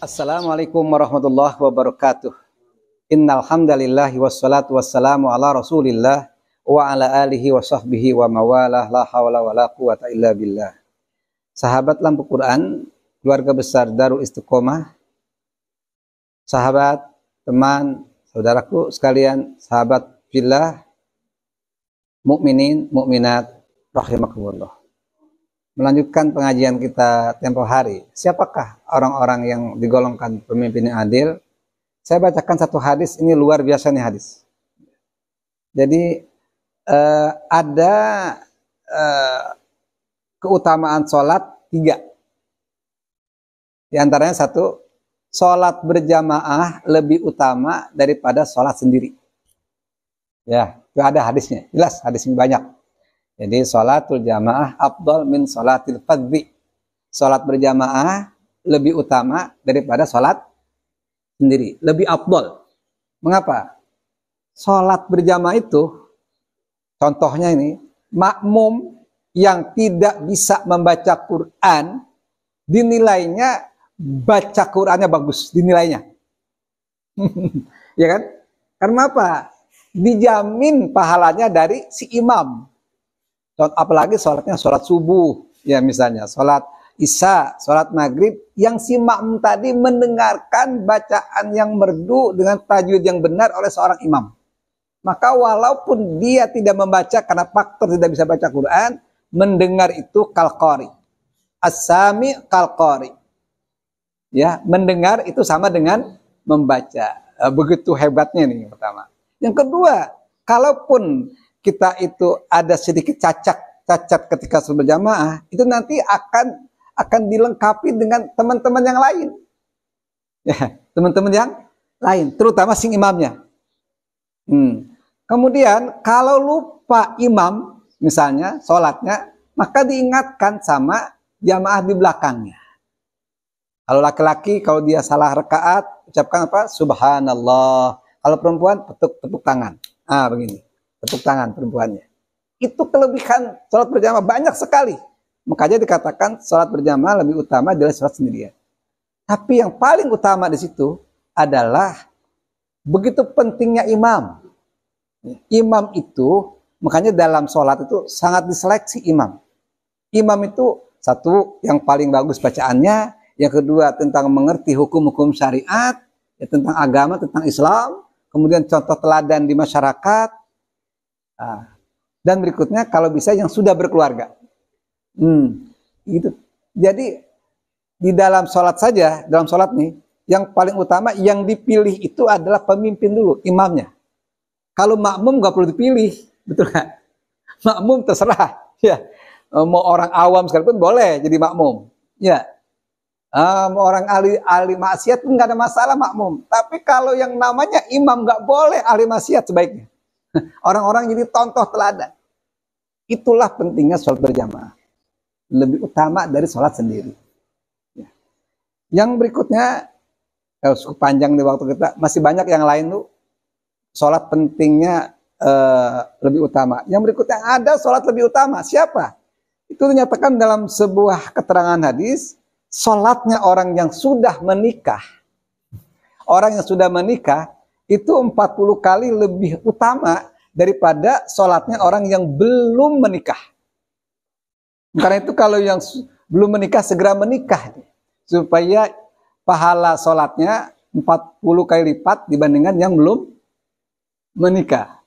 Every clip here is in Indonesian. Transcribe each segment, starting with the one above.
Assalamualaikum warahmatullahi wabarakatuh. Innal hamdalillah wassalatu wassalamu ala Rasulillah wa ala alihi wa sahbihi wa mawalah la hawla wa la quwata illa billah. Sahabat Lampu Quran, keluarga besar Darul Istiqomah, sahabat, teman, saudaraku sekalian, sahabat billah, mukminin, mukminat, rahimakumullah melanjutkan pengajian kita tempo hari. Siapakah orang-orang yang digolongkan pemimpin yang adil? Saya bacakan satu hadis, ini luar biasa nih hadis. Jadi eh, ada eh, keutamaan sholat tiga. Di antaranya satu, sholat berjamaah lebih utama daripada sholat sendiri. Ya, itu ada hadisnya, jelas hadisnya banyak jadi sholatul jamaah abdul min sholatil fadzi. Sholat berjamaah lebih utama daripada sholat sendiri. Lebih abdul. Mengapa? Sholat berjamaah itu, contohnya ini, makmum yang tidak bisa membaca Quran, dinilainya baca Qurannya bagus, dinilainya. ya kan? Karena apa? Dijamin pahalanya dari si imam apalagi sholatnya sholat subuh ya misalnya sholat isya sholat maghrib yang si makmum tadi mendengarkan bacaan yang merdu dengan tajwid yang benar oleh seorang imam maka walaupun dia tidak membaca karena faktor tidak bisa baca Quran mendengar itu kalqori asami As ya mendengar itu sama dengan membaca eh, begitu hebatnya nih yang pertama yang kedua kalaupun kita itu ada sedikit cacat cacat ketika berjamaah itu nanti akan akan dilengkapi dengan teman-teman yang lain ya teman-teman yang lain terutama sing imamnya hmm. kemudian kalau lupa imam misalnya sholatnya maka diingatkan sama jamaah di belakangnya kalau laki-laki kalau dia salah rekaat ucapkan apa subhanallah kalau perempuan petuk tepuk tangan ah begini tepuk tangan perempuannya. Itu kelebihan sholat berjamaah banyak sekali. Makanya dikatakan sholat berjamaah lebih utama adalah sholat sendirian. Tapi yang paling utama di situ adalah begitu pentingnya imam. Imam itu, makanya dalam sholat itu sangat diseleksi imam. Imam itu satu, yang paling bagus bacaannya. Yang kedua, tentang mengerti hukum-hukum syariat, ya, tentang agama, tentang Islam. Kemudian contoh teladan di masyarakat Ah. dan berikutnya kalau bisa yang sudah berkeluarga. Hmm, gitu. Jadi di dalam sholat saja, dalam sholat nih, yang paling utama yang dipilih itu adalah pemimpin dulu, imamnya. Kalau makmum gak perlu dipilih, betul gak? Makmum terserah, ya. Eh, mau orang awam sekalipun boleh jadi makmum, ya. Um, orang ahli ahli maksiat pun gak ada masalah makmum. Tapi kalau yang namanya imam gak boleh ahli maksiat sebaiknya. Orang-orang jadi contoh teladan. Itulah pentingnya sholat berjamaah. Lebih utama dari sholat sendiri. Ya. Yang berikutnya, kalau cukup panjang di waktu kita, masih banyak yang lain tuh. Sholat pentingnya uh, lebih utama. Yang berikutnya ada sholat lebih utama. Siapa? Itu dinyatakan dalam sebuah keterangan hadis, sholatnya orang yang sudah menikah. Orang yang sudah menikah, itu 40 kali lebih utama daripada sholatnya orang yang belum menikah. Karena itu kalau yang belum menikah segera menikah supaya pahala sholatnya 40 kali lipat dibandingkan yang belum menikah.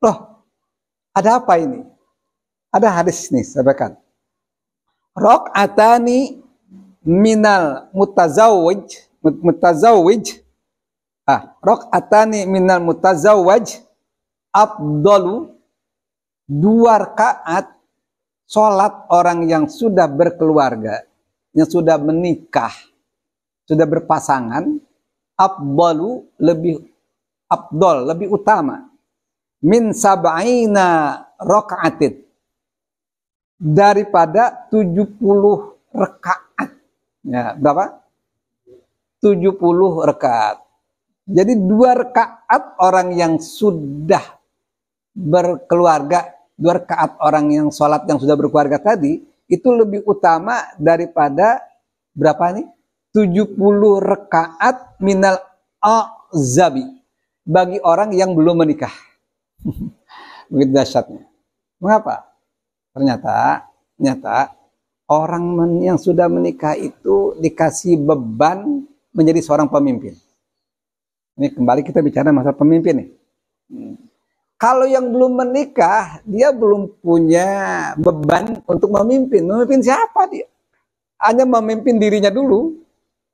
Loh, ada apa ini? Ada hadis nih, sampaikan. Rok atani minal mutazawij, mutazawij Ah, rokatani minal mutazawaj abdolu dua rakaat sholat orang yang sudah berkeluarga, yang sudah menikah, sudah berpasangan, abdolu lebih abdol, lebih utama. Min sab'ina rokaatit daripada 70 rakaat Ya, berapa? 70 rakaat jadi dua rekaat orang yang sudah berkeluarga, dua rekaat orang yang sholat yang sudah berkeluarga tadi, itu lebih utama daripada berapa nih? 70 rekaat minal azabi bagi orang yang belum menikah. Begitu dahsyatnya. Mengapa? Ternyata, nyata orang yang sudah menikah itu dikasih beban menjadi seorang pemimpin. Ini kembali kita bicara masalah pemimpin nih. Hmm. Kalau yang belum menikah, dia belum punya beban untuk memimpin. Memimpin siapa dia? Hanya memimpin dirinya dulu.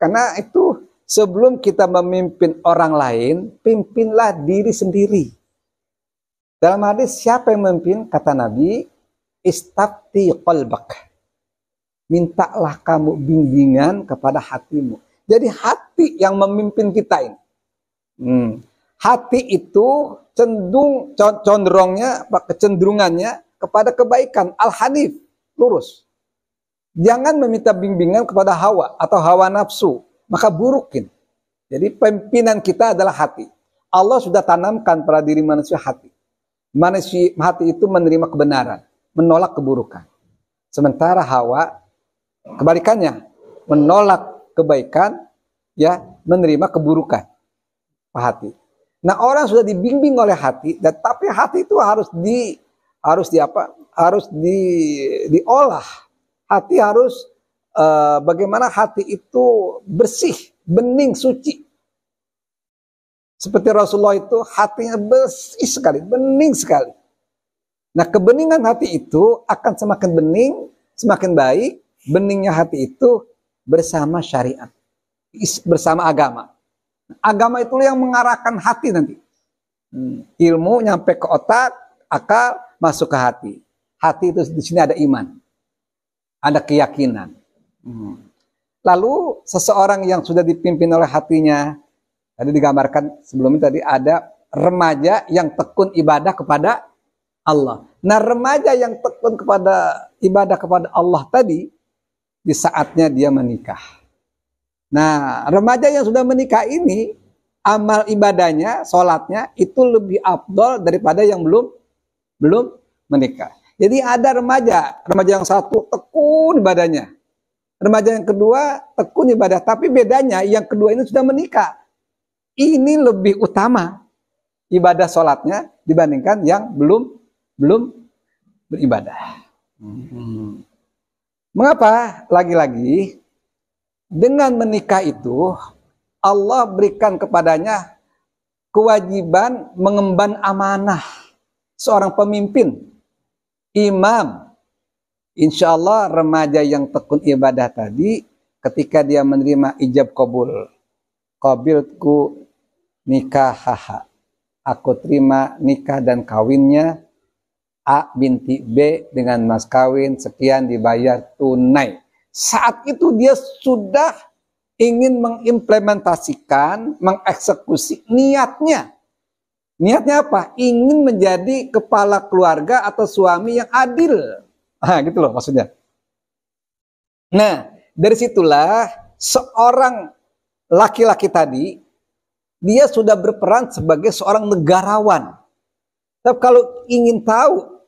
Karena itu sebelum kita memimpin orang lain, pimpinlah diri sendiri. Dalam hadis siapa yang memimpin? Kata Nabi, istafti qalbak. Mintalah kamu bimbingan kepada hatimu. Jadi hati yang memimpin kita ini. Hmm. Hati itu cenderung condrongnya kecenderungannya kepada kebaikan al-hanif, lurus. Jangan meminta bimbingan kepada hawa atau hawa nafsu, maka burukin. Jadi pimpinan kita adalah hati. Allah sudah tanamkan pada diri manusia hati. Manusia hati itu menerima kebenaran, menolak keburukan. Sementara hawa kebalikannya, menolak kebaikan ya menerima keburukan hati. Nah orang sudah dibimbing oleh hati, dan, tapi hati itu harus di harus di Harus di diolah. Hati harus uh, bagaimana hati itu bersih, bening, suci. Seperti Rasulullah itu hatinya bersih sekali, bening sekali. Nah, kebeningan hati itu akan semakin bening, semakin baik. Beningnya hati itu bersama syariat, bersama agama. Agama itulah yang mengarahkan hati nanti. Hmm. Ilmu nyampe ke otak, akal masuk ke hati. Hati itu di sini ada iman, ada keyakinan. Hmm. Lalu seseorang yang sudah dipimpin oleh hatinya, tadi digambarkan sebelumnya tadi ada remaja yang tekun ibadah kepada Allah. Nah remaja yang tekun kepada ibadah kepada Allah tadi, di saatnya dia menikah. Nah, remaja yang sudah menikah ini amal ibadahnya, sholatnya itu lebih abdol daripada yang belum belum menikah. Jadi ada remaja, remaja yang satu tekun ibadahnya. Remaja yang kedua tekun ibadah, tapi bedanya yang kedua ini sudah menikah. Ini lebih utama ibadah sholatnya dibandingkan yang belum belum beribadah. Hmm. Mengapa? Lagi-lagi dengan menikah itu, Allah berikan kepadanya kewajiban mengemban amanah seorang pemimpin, imam. Insya Allah remaja yang tekun ibadah tadi ketika dia menerima ijab kabul. Kabilku nikah haha. Aku terima nikah dan kawinnya A binti B dengan mas kawin sekian dibayar tunai. Saat itu dia sudah ingin mengimplementasikan, mengeksekusi niatnya. Niatnya apa? Ingin menjadi kepala keluarga atau suami yang adil. Nah, gitu loh maksudnya. Nah, dari situlah seorang laki-laki tadi, dia sudah berperan sebagai seorang negarawan. Tapi kalau ingin tahu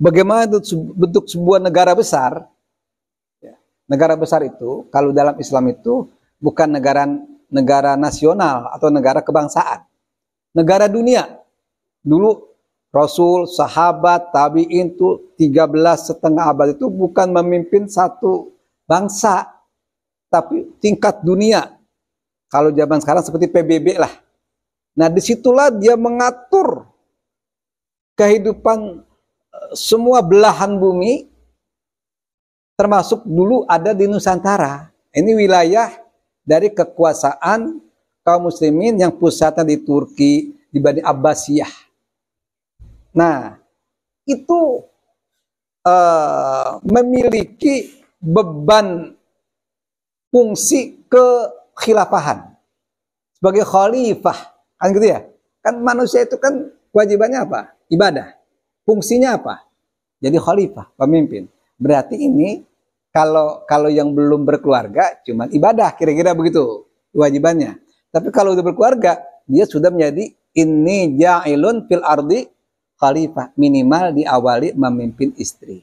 bagaimana bentuk sebuah negara besar, Negara besar itu kalau dalam Islam itu bukan negara negara nasional atau negara kebangsaan. Negara dunia. Dulu Rasul, sahabat, tabi'in itu 13 setengah abad itu bukan memimpin satu bangsa tapi tingkat dunia. Kalau zaman sekarang seperti PBB lah. Nah, disitulah dia mengatur kehidupan eh, semua belahan bumi termasuk dulu ada di Nusantara. Ini wilayah dari kekuasaan kaum muslimin yang pusatnya di Turki, di Bani Abbasiyah. Nah, itu uh, memiliki beban fungsi kekhilafahan sebagai khalifah kan gitu ya kan manusia itu kan kewajibannya apa ibadah fungsinya apa jadi khalifah pemimpin Berarti ini kalau kalau yang belum berkeluarga cuman ibadah kira-kira begitu kewajibannya. Tapi kalau sudah berkeluarga dia sudah menjadi ini ja'ilun fil ardi khalifah minimal diawali memimpin istri.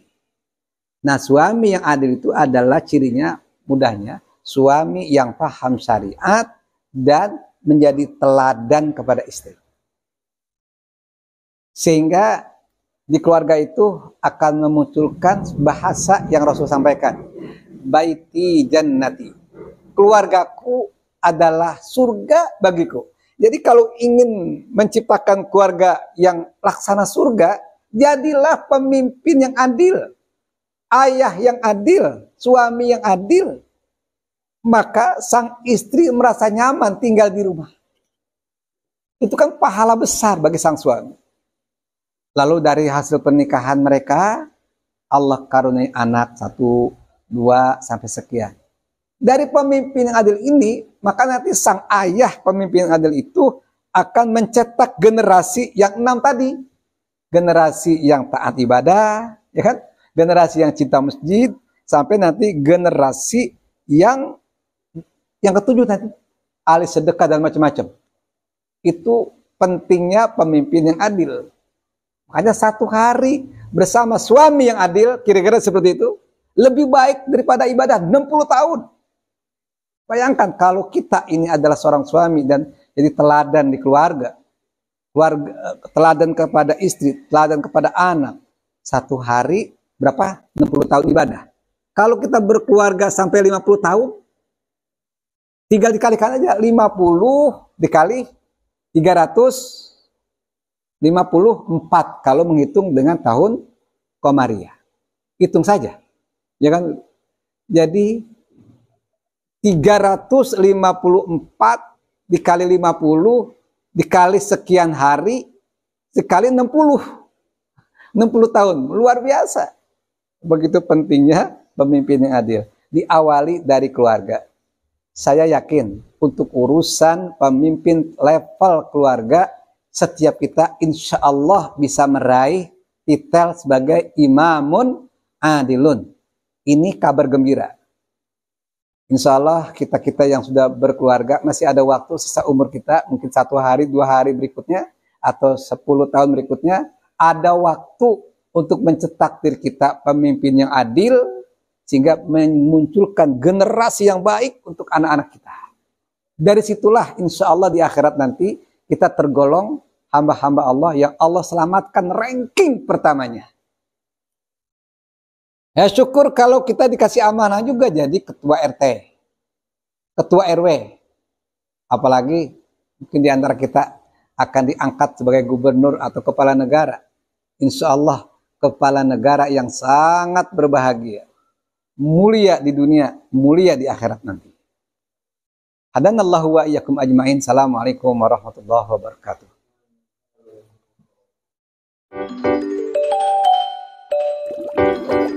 Nah suami yang adil itu adalah cirinya mudahnya suami yang paham syariat dan menjadi teladan kepada istri. Sehingga di keluarga itu akan memunculkan bahasa yang Rasul sampaikan. Baiti jannati. Keluargaku adalah surga bagiku. Jadi kalau ingin menciptakan keluarga yang laksana surga, jadilah pemimpin yang adil. Ayah yang adil, suami yang adil. Maka sang istri merasa nyaman tinggal di rumah. Itu kan pahala besar bagi sang suami. Lalu dari hasil pernikahan mereka, Allah karuniai anak satu, dua, sampai sekian. Dari pemimpin yang adil ini, maka nanti sang ayah pemimpin yang adil itu akan mencetak generasi yang enam tadi. Generasi yang taat ibadah, ya kan? Generasi yang cinta masjid, sampai nanti generasi yang yang ketujuh tadi. ahli sedekah dan macam-macam. Itu pentingnya pemimpin yang adil. Makanya satu hari bersama suami yang adil, kira-kira seperti itu, lebih baik daripada ibadah 60 tahun. Bayangkan kalau kita ini adalah seorang suami dan jadi teladan di keluarga, keluarga eh, teladan kepada istri, teladan kepada anak, satu hari berapa? 60 tahun ibadah. Kalau kita berkeluarga sampai 50 tahun, tinggal dikalikan aja 50 dikali 300 54 kalau menghitung dengan tahun komaria Hitung saja. Ya kan? Jadi 354 dikali 50 dikali sekian hari dikali 60. 60 tahun. Luar biasa. Begitu pentingnya pemimpin yang adil. Diawali dari keluarga. Saya yakin untuk urusan pemimpin level keluarga setiap kita insya Allah bisa meraih titel sebagai imamun adilun. Ini kabar gembira. Insya Allah kita-kita yang sudah berkeluarga masih ada waktu sisa umur kita, mungkin satu hari, dua hari berikutnya, atau sepuluh tahun berikutnya, ada waktu untuk mencetak diri kita pemimpin yang adil, sehingga memunculkan generasi yang baik untuk anak-anak kita. Dari situlah insya Allah di akhirat nanti kita tergolong hamba-hamba Allah yang Allah selamatkan ranking pertamanya. Ya syukur kalau kita dikasih amanah juga jadi ketua RT, ketua RW. Apalagi mungkin di antara kita akan diangkat sebagai gubernur atau kepala negara. Insya Allah kepala negara yang sangat berbahagia. Mulia di dunia, mulia di akhirat nanti. Hadanallahu wa iyyakum ajmain. Assalamualaikum warahmatullahi wabarakatuh. Thank you.